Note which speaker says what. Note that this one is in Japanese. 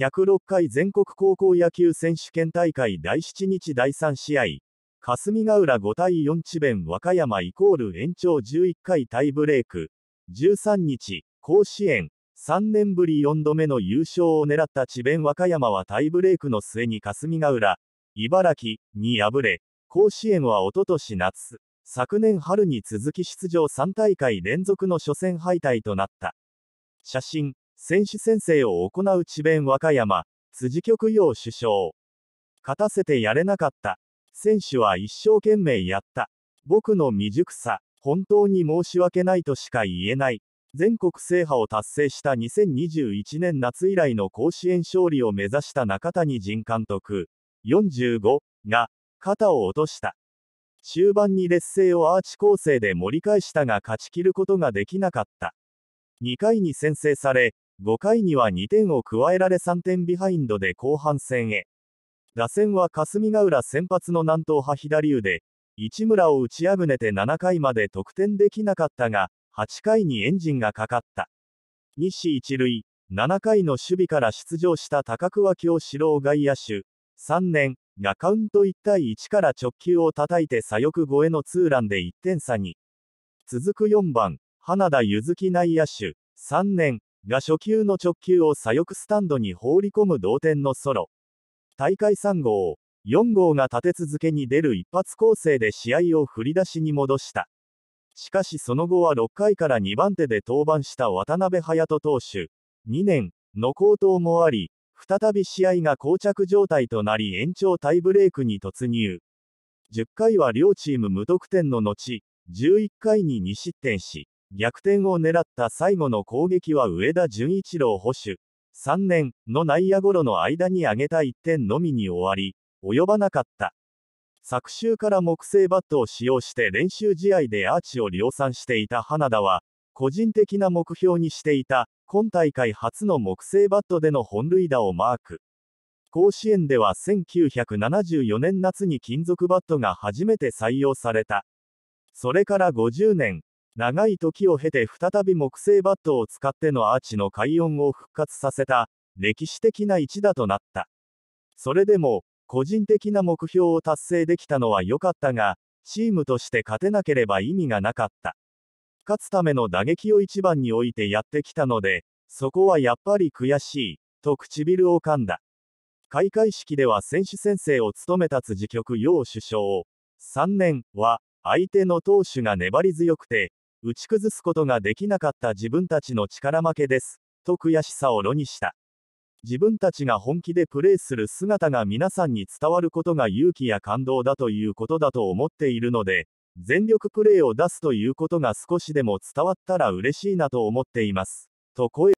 Speaker 1: 106回全国高校野球選手権大会第7日第3試合、霞ヶ浦5対4智弁和歌山イコール延長11回タイブレーク、13日、甲子園、3年ぶり4度目の優勝を狙った智弁和歌山はタイブレークの末に霞ヶ浦、茨城に敗れ、甲子園はおととし夏、昨年春に続き出場3大会連続の初戦敗退となった。写真選手宣誓を行う智弁和歌山、辻局陽首相。勝たせてやれなかった。選手は一生懸命やった。僕の未熟さ、本当に申し訳ないとしか言えない。全国制覇を達成した2021年夏以来の甲子園勝利を目指した中谷仁監督、45が、肩を落とした。終盤に劣勢をアーチ構成で盛り返したが勝ち切ることができなかった。2回に先制され、5回には2点を加えられ3点ビハインドで後半戦へ。打線は霞ヶ浦先発の南東派左腕、市村を打ちあぐねて7回まで得点できなかったが、8回にエンジンがかかった。西一塁、7回の守備から出場した高桑京四郎外野手、3年がカウント1対1から直球を叩いて左翼越えのツーランで1点差に。続く4番、花田ゆずき内野手、3年が初球の直球を左翼スタンドに放り込む同点のソロ。大会3号、4号が立て続けに出る一発攻勢で試合を振り出しに戻した。しかしその後は6回から2番手で登板した渡辺隼人投手、2年の好投もあり、再び試合が膠着状態となり延長タイブレークに突入。10回は両チーム無得点の後、11回に2失点し、逆転を狙った最後の攻撃は上田純一郎捕手。3年の内野ゴロの間に上げた1点のみに終わり、及ばなかった。昨週から木製バットを使用して練習試合でアーチを量産していた花田は、個人的な目標にしていた、今大会初の木製バットでの本塁打をマーク。甲子園では1974年夏に金属バットが初めて採用された。それから50年、長い時を経て再び木製バットを使ってのアーチの快音を復活させた歴史的な一打となったそれでも個人的な目標を達成できたのは良かったがチームとして勝てなければ意味がなかった勝つための打撃を一番に置いてやってきたのでそこはやっぱり悔しいと唇を噛んだ開会式では選手宣誓を務めた辻局楊首相3年は相手の投手が粘り強くて、打ち崩すことができなかった自分たちの力負けです、と悔しさを露にした。自分たちが本気でプレーする姿が皆さんに伝わることが勇気や感動だということだと思っているので、全力プレーを出すということが少しでも伝わったら嬉しいなと思っています。と声